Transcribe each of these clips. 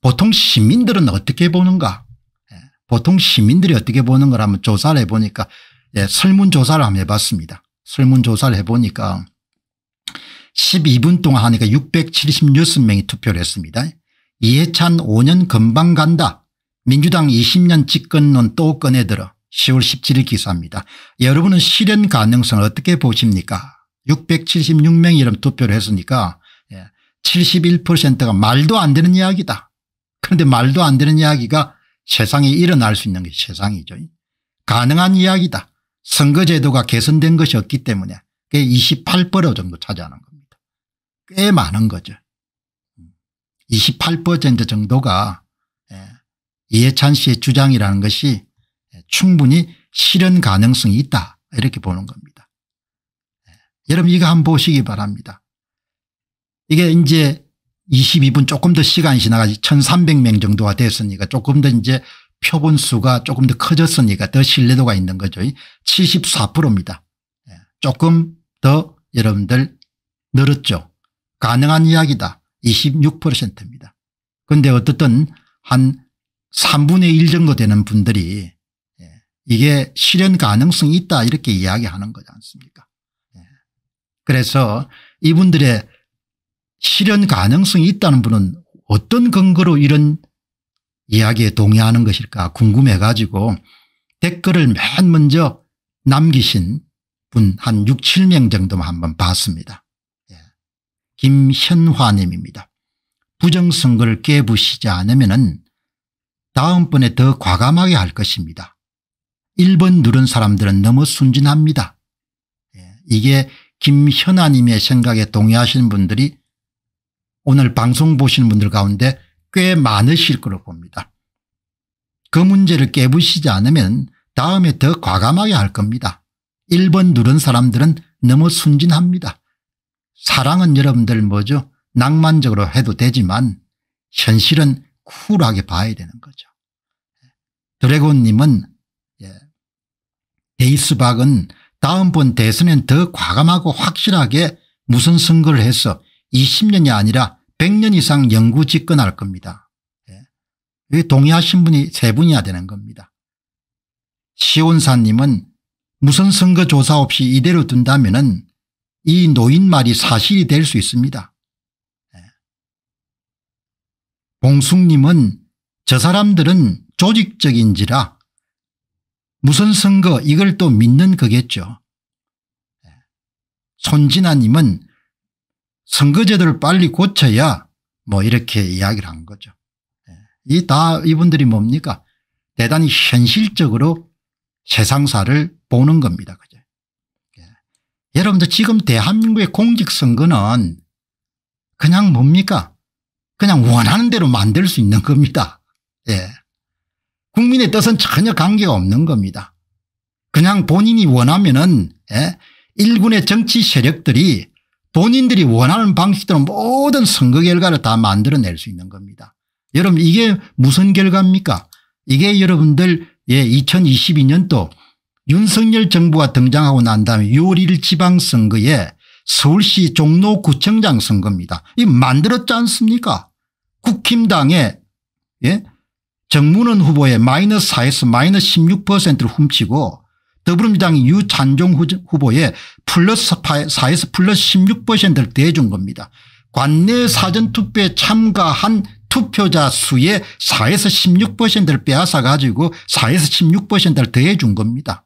보통 시민들은 어떻게 보는가 예, 보통 시민들이 어떻게 보는 거 한번 조사를 해보니까 예, 설문조사를 한번 해봤습니다. 설문조사를 해보니까 12분 동안 하니까 676명이 투표를 했습니다. 이해찬 5년 금방 간다. 민주당 20년 집권론 또 꺼내들어 10월 17일 기사입니다. 여러분은 실현 가능성을 어떻게 보십니까 676명이 이런 투표를 했으니까 71%가 예, 말도 안 되는 이야기다. 그런데 말도 안 되는 이야기가 세상에 일어날 수 있는 게 세상이죠. 가능한 이야기다. 선거제도가 개선된 것이 없기 때문에 그게 28% 정도 차지하는 겁니다. 꽤 많은 거죠. 28% 정도가 예, 이해찬 씨의 주장이라는 것이 예, 충분히 실현 가능성이 있다 이렇게 보는 겁니다. 예, 여러분 이거 한번 보시기 바랍니다. 이게 이제 22분 조금 더 시간이 지나가지 1300명 정도가 됐으니까 조금 더 이제 표본 수가 조금 더 커졌으니까 더 신뢰도가 있는 거죠. 74%입니다. 예, 조금 더 여러분들 늘었죠. 가능한 이야기다. 26%입니다. 그런데 어떻든 한 3분의 1 정도 되는 분들이 예, 이게 실현 가능성이 있다 이렇게 이야기하는 거지 않습니까. 예. 그래서 이분들의 실현 가능성이 있다는 분은 어떤 근거로 이런 이야기에 동의하는 것일까 궁금해 가지고 댓글을 맨 먼저 남기신 분 한 6, 7명 정도만 한번 봤습니다. 예. 김현화 님입니다. 부정선거를 깨부시지 않으면 은 다음번에 더 과감하게 할 것입니다. 1번 누른 사람들은 너무 순진합니다. 예. 이게 김현아 님의 생각에 동의하시는 분들이 오늘 방송 보시는 분들 가운데 꽤 많으실 거로 봅니다. 그 문제를 깨부시지 않으면 다음에 더 과감하게 할 겁니다. 1번 누른 사람들은 너무 순진합니다. 사랑은 여러분들 뭐죠? 낭만적으로 해도 되지만 현실은 쿨하게 봐야 되는 거죠. 드래곤님은 예. 데이스박은 다음번 대선엔 더 과감하고 확실하게 무슨 선거를 해서 20년이 아니라 100년 이상 영구 집권할 겁니다. 예. 그 동의하신 분이 세 분이야 되는 겁니다. 시온사님은 무슨 선거 조사 없이 이대로 둔다면 이 노인 말이 사실이 될 수 있습니다. 예. 봉숙님은 저 사람들은 조직적인지라 무슨 선거 이걸 또 믿는 거겠죠. 예. 손진아님은 선거제도를 빨리 고쳐야 뭐 이렇게 이야기를 한 거죠. 예. 이다 이분들이 뭡니까 대단히 현실적으로 세상사를 보는 겁니다. 그죠? 예. 여러분들 지금 대한민국의 공직선거는 그냥 뭡니까 그냥 원하는 대로 만들 수 있는 겁니다. 예. 국민의 뜻은 전혀 관계가 없는 겁니다. 그냥 본인이 원하면 은 예? 일군의 정치 세력들이 본인들이 원하는 방식대로 모든 선거 결과를 다 만들어낼 수 있는 겁니다. 여러분 이게 무슨 결과입니까 이게 여러분들 예 2022년도 윤석열 정부가 등장하고 난 다음에 6월 1일 지방선거에 서울시 종로구청장 선거입니다. 이 만들었지 않습니까 국힘당의 예? 정문원 후보의 마이너스 4에서 마이너스 16%를 훔치고 더불어민주당 유찬종 후보의 플러스 4에서 플러스 16%를 대준 겁니다. 관내 사전투표에 참가한 투표자 수의 4에서 16%를 빼앗아 가지고 4에서 16%를 더해준 겁니다.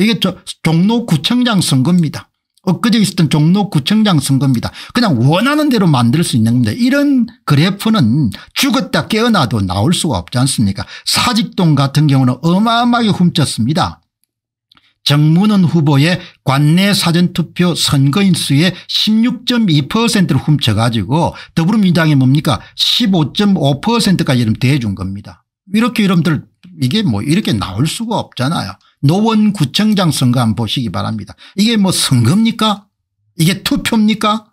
이게 종로구청장 선거입니다. 엊그제 있었던 종로구청장 선거입니다. 그냥 원하는 대로 만들 수 있는 겁니다. 이런 그래프는 죽었다 깨어나도 나올 수가 없지 않습니까 사직동 같은 경우는 어마어마하게 훔쳤습니다. 정문원 후보의 관내 사전투표 선거인 수의 16.2%를 훔쳐가지고 더불어민주당이 뭡니까 15.5%까지 이름 대준 겁니다. 이렇게 여러분들 이게 뭐 이렇게 나올 수가 없잖아요. 노원구청장 선거 한번 보시기 바랍니다. 이게 뭐 선거입니까? 이게 투표입니까?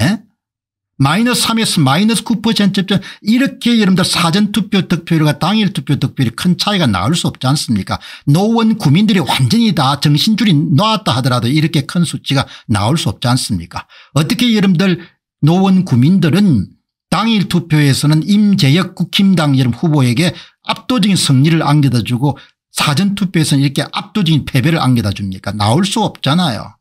에? 예? 마이너스 3에서 마이너스 9%점 이렇게 여러분들 사전투표 득표율과 당일 투표 득표율이 큰 차이가 나올 수 없지 않습니까 노원 구민들이 완전히 다 정신줄이 놓았다 하더라도 이렇게 큰 수치가 나올 수 없지 않습니까 어떻게 여러분들 노원 구민들은 당일 투표에서는 임재혁 국힘당 여름 후보에게 압도적인 승리를 안겨다 주고 사전투표에서는 이렇게 압도적인 패배를 안겨다 줍니까 나올 수 없잖아요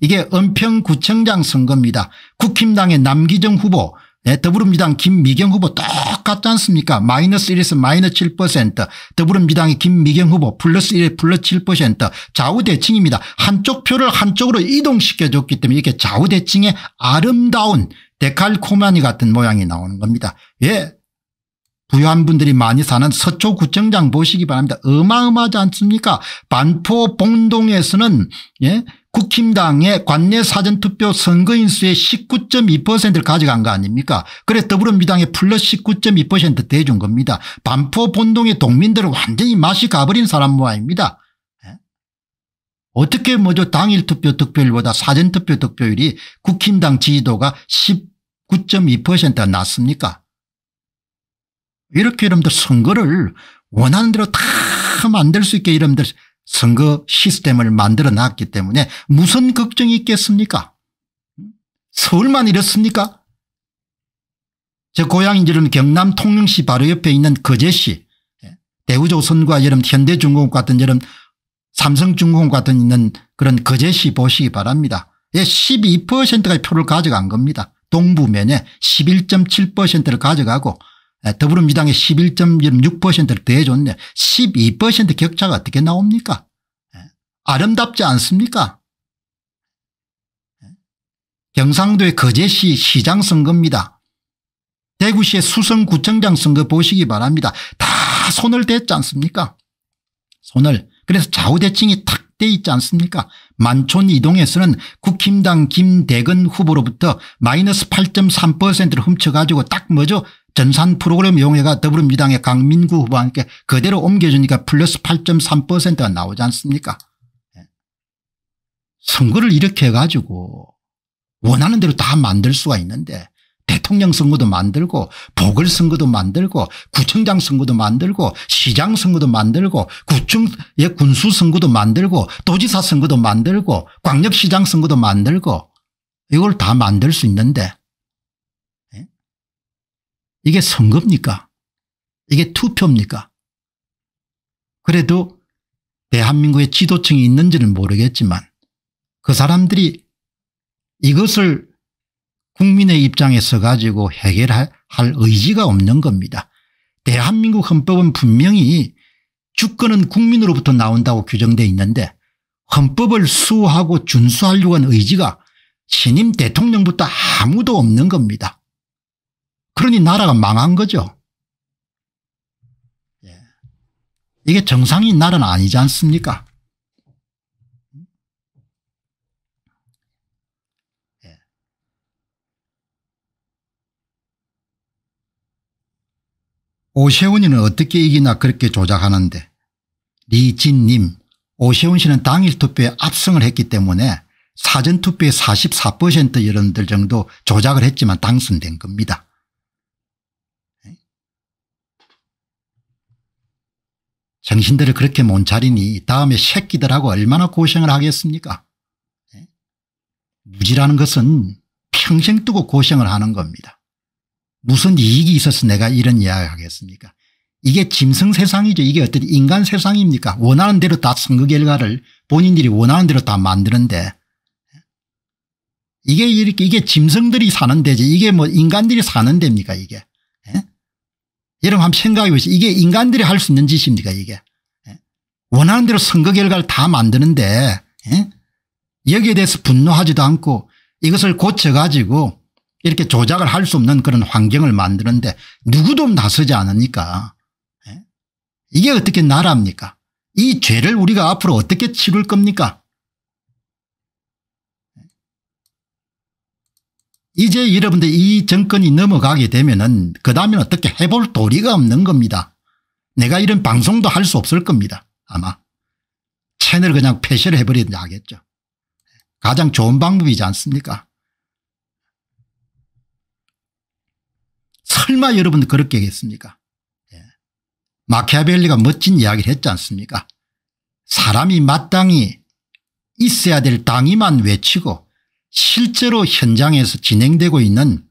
이게 은평구청장 선거입니다. 국힘당의 남기정 후보 네, 더불어민주당 김미경 후보 똑같지 않습니까 마이너스 1에서 마이너스 7% 더불어민주당의 김미경 후보 플러스 1에 플러스 7% 좌우대칭입니다. 한쪽 표를 한쪽으로 이동시켜줬기 때문에 이렇게 좌우대칭의 아름다운 데칼코마니 같은 모양이 나오는 겁니다. 예. 부유한 분들이 많이 사는 서초구청장 보시기 바랍니다. 어마어마하지 않습니까 반포 봉동에서는 예? 국힘당의 관내 사전투표 선거인수의 19.2%를 가져간 거 아닙니까 그래 더불어민주당의 플러스 19.2% 대준 겁니다. 반포 본동의 동민들을 완전히 맛이 가버린 사람 모양입니다. 예? 어떻게 뭐죠 당일 투표 득표율보다 사전 투표 득표율이 국힘당 지지도가 19.2%가 낮습니까 이렇게 여러분들 선거를 원하는 대로 다 만들 수 있게 여러분들 선거 시스템을 만들어 놨기 때문에 무슨 걱정이 있겠습니까 서울만 이렇습니까 제 고향인 저는 경남 통영시 바로 옆에 있는 거제시 예, 대우조선과 여름 현대중공업 같은 여름 삼성중공업 같은 있는 그런 거제시 보시기 바랍니다. 12%가 예, 표를 가져간 겁니다. 동부면에 11.7%를 가져가고 예, 더불어민주당의 11.6%를 대해줬는데12% 격차가 어떻게 나옵니까 예, 아름답지 않습니까 예, 경상도의 거제시 시장 선거입니다. 대구시의 수성구청장 선거 보시기 바랍니다. 다 손을 댔지 않습니까 손을 그래서 좌우대칭이 탁 돼 있지 않습니까 만촌 이동에서는 국힘당 김대근 후보로부터 마이너스 8.3%를 훔쳐가지고 딱 뭐죠 전산 프로그램 용해가 더불어민주당의 강민구 후보한테 그대로 옮겨주니까 플러스 8.3%가 나오지 않습니까 예. 선거를 이렇게 해가지고 원하는 대로 다 만들 수가 있는데 대통령 선거도 만들고 보궐선거도 만들고 구청장 선거도 만들고 시장 선거도 만들고 구청의 예, 군수 선거도 만들고 도지사 선거도 만들고 광역시장 선거도 만들고 이걸 다 만들 수 있는데 이게 선거입니까? 이게 투표입니까? 그래도 대한민국의 지도층이 있는지는 모르겠지만 그 사람들이 이것을 국민의 입장에서 가지고 해결할 의지가 없는 겁니다. 대한민국 헌법은 분명히 주권은 국민으로부터 나온다고 규정돼 있는데 헌법을 수호하고 준수하려고 한 의지가 신임 대통령부터 아무도 없는 겁니다. 그러니 나라가 망한 거죠. 예. 이게 정상인 나라는 아니지 않습니까? 예. 오세훈이는 어떻게 이기나 그렇게 조작하는데 리진님 오세훈 씨는 당일 투표에 압승을 했기 때문에 사전투표의 44% 여러분들 정도 조작을 했지만 당선된 겁니다. 정신들을 그렇게 못차리니 다음에 새끼들하고 얼마나 고생을 하겠습니까 예? 무지라는 것은 평생 뜨고 고생을 하는 겁니다. 무슨 이익이 있어서 내가 이런 이야기 하겠습니까 이게 짐승 세상이죠. 이게 어떤 인간 세상입니까 원하는 대로 다 선거 결과를 본인들이 원하는 대로 다 만드는데 예? 이게 이렇게 이게 짐승들이 사는 데지 이게 뭐 인간들이 사는 데입니까 이게 여러분 한번 생각해 보시죠. 이게 인간들이 할 수 있는 짓입니까 이게. 예? 원하는 대로 선거 결과를 다 만드는데 예? 여기에 대해서 분노하지도 않고 이것을 고쳐가지고 이렇게 조작을 할 수 없는 그런 환경을 만드는데 누구도 나서지 않으니까 예? 이게 어떻게 나라입니까 이 죄를 우리가 앞으로 어떻게 치를 겁니까 이제 여러분들 이 정권이 넘어가게 되면은 그다음에 어떻게 해볼 도리가 없는 겁니다. 내가 이런 방송도 할 수 없을 겁니다. 아마. 채널 그냥 폐쇄를 해버린다 하겠죠. 가장 좋은 방법이지 않습니까? 설마 여러분 그렇게 했습니까? 예. 마키아벨리가 멋진 이야기를 했지 않습니까? 사람이 마땅히 있어야 될 당위만 외치고 실제로 현장에서 진행되고 있는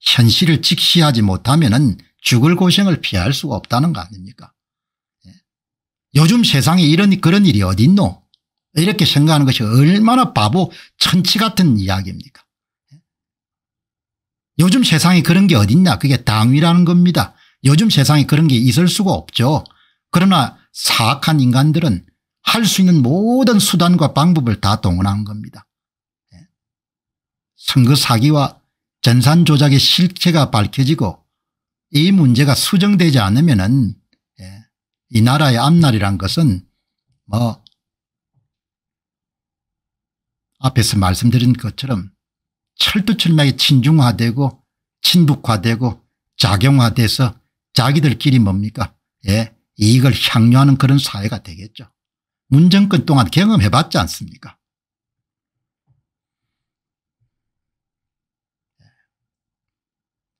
현실을 직시하지 못하면 죽을 고생을 피할 수가 없다는 거 아닙니까 예. 요즘 세상에 이런 그런 일이 어딨노 이렇게 생각하는 것이 얼마나 바보 천치 같은 이야기입니까 예. 요즘 세상에 그런 게 어딨나 그게 당위라는 겁니다 요즘 세상에 그런 게 있을 수가 없죠 그러나 사악한 인간들은 할 수 있는 모든 수단과 방법을 다 동원한 겁니다 선거 사기와 전산 조작의 실체가 밝혀지고 이 문제가 수정되지 않으면 은이 예, 나라의 앞날이란 것은 뭐 앞에서 말씀드린 것처럼 철두철미하게 친중화되고 친북화되고 작용화돼서 자기들끼리 뭡니까 예, 이익을 향유하는 그런 사회가 되겠죠. 문정권 동안 경험해봤지 않습니까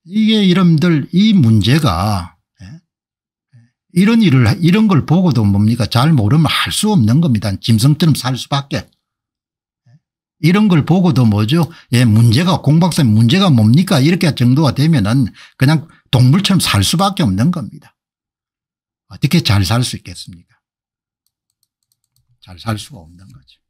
이게 이름들 이 문제가 예? 예? 이런 일을 이런 걸 보고도 뭡니까 잘 모르면 할 수 없는 겁니다. 짐승처럼 살 수밖에. 예? 이런 걸 보고도 뭐죠 예 문제가 공박사님 문제가 뭡니까 이렇게 정도가 되면은 그냥 동물처럼 살 수밖에 없는 겁니다. 어떻게 잘 살 수 있겠습니까 잘 살 수가 없는 거죠.